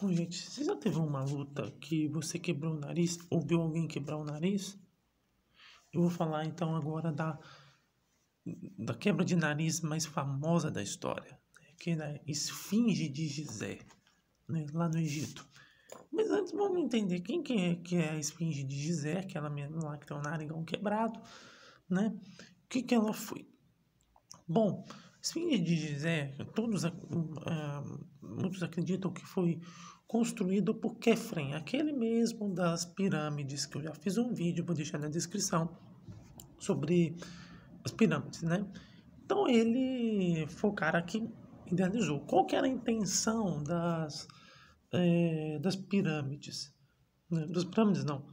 Bom, então, gente, você já teve uma luta que você quebrou o nariz ou viu alguém quebrar o nariz? Eu vou falar então agora da, da quebra de nariz mais famosa da história, né? que é né, a Esfinge de Gizé, né? lá no Egito. Mas antes vamos entender quem que é, que é a Esfinge de Gizé, aquela menina lá que tem o narigão quebrado, né? O que, que ela foi? Bom, a Esfinge de Gizé, todos... Uh, muitos acreditam que foi construído por Kefren, aquele mesmo das pirâmides, que eu já fiz um vídeo, vou deixar na descrição, sobre as pirâmides, né? Então ele foi o cara que idealizou. Qual que era a intenção das, é, das pirâmides? Né? Das pirâmides, não.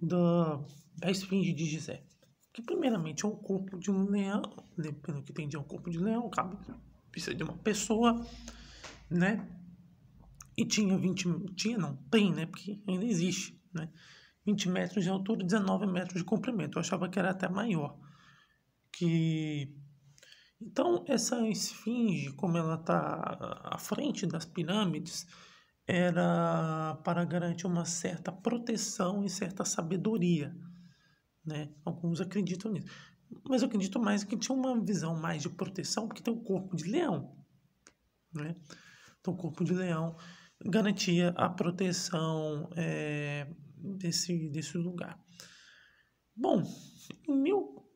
Da, da esfinge de Gizé. Que primeiramente é um corpo de um leão, dependendo que tem de um corpo de leão, cabe, precisa de uma pessoa né? E tinha 20, tinha não, tem, né? Porque ainda existe, né? 20 metros de altura e 19 metros de comprimento. Eu achava que era até maior. Que então essa esfinge, como ela está à frente das pirâmides, era para garantir uma certa proteção e certa sabedoria, né? Alguns acreditam nisso, mas eu acredito mais que tinha uma visão mais de proteção, porque tem o corpo de leão, né? Então, o corpo de leão garantia a proteção é, desse, desse lugar. Bom, meu,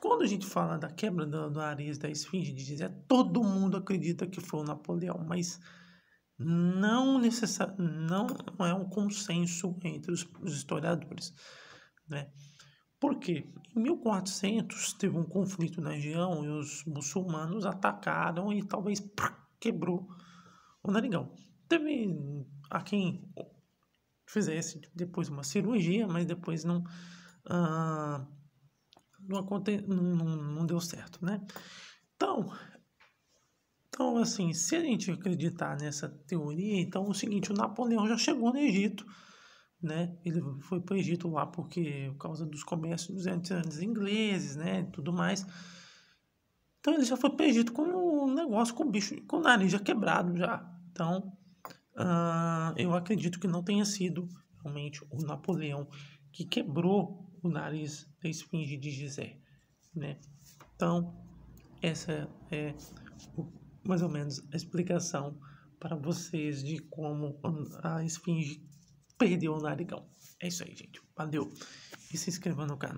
quando a gente fala da quebra do nariz da esfinge de Gizé, todo mundo acredita que foi o Napoleão, mas não, necessa não é um consenso entre os, os historiadores. Né? Por quê? Em 1400 teve um conflito na região e os muçulmanos atacaram e talvez quebrou o narigão. Teve a quem fizesse depois uma cirurgia, mas depois não, ah, não, aconte, não, não, não deu certo, né? Então, então, assim, se a gente acreditar nessa teoria, então é o seguinte, o Napoleão já chegou no Egito, né? Ele foi para o Egito lá porque por causa dos comércios dos antes ingleses, né, tudo mais. Então ele já foi para o Egito com um negócio com o bicho, com o nariz já quebrado já, então, uh, eu acredito que não tenha sido realmente o Napoleão que quebrou o nariz da esfinge de Gizé, né? Então, essa é o, mais ou menos a explicação para vocês de como a esfinge perdeu o narigão. É isso aí, gente. Valeu. E se inscreva no canal.